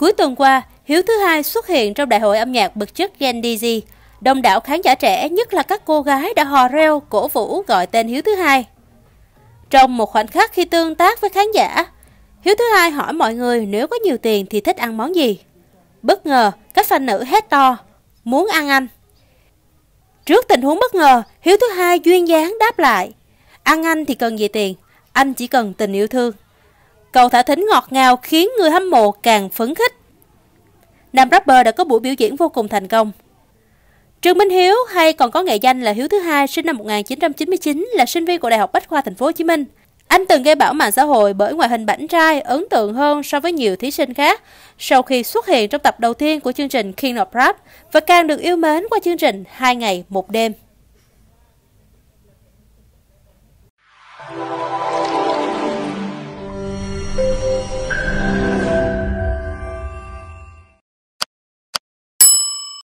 Cuối tuần qua, Hiếu thứ hai xuất hiện trong đại hội âm nhạc bậc chất Gen DZ. Đông đảo khán giả trẻ, nhất là các cô gái đã hò reo, cổ vũ gọi tên Hiếu thứ hai. Trong một khoảnh khắc khi tương tác với khán giả, Hiếu thứ hai hỏi mọi người nếu có nhiều tiền thì thích ăn món gì. Bất ngờ, các fan nữ hét to, muốn ăn anh. Trước tình huống bất ngờ, Hiếu thứ hai duyên dáng đáp lại, ăn anh thì cần gì tiền, anh chỉ cần tình yêu thương. Cầu thả thính ngọt ngào khiến người hâm mộ càng phấn khích. Nam rapper đã có buổi biểu diễn vô cùng thành công. Trương Minh Hiếu hay còn có nghệ danh là Hiếu thứ hai sinh năm 1999 là sinh viên của Đại học Bách khoa Thành phố Hồ Chí Minh. Anh từng gây bão mạng xã hội bởi ngoại hình bảnh trai ấn tượng hơn so với nhiều thí sinh khác sau khi xuất hiện trong tập đầu tiên của chương trình King of Rap và càng được yêu mến qua chương trình 2 ngày một đêm.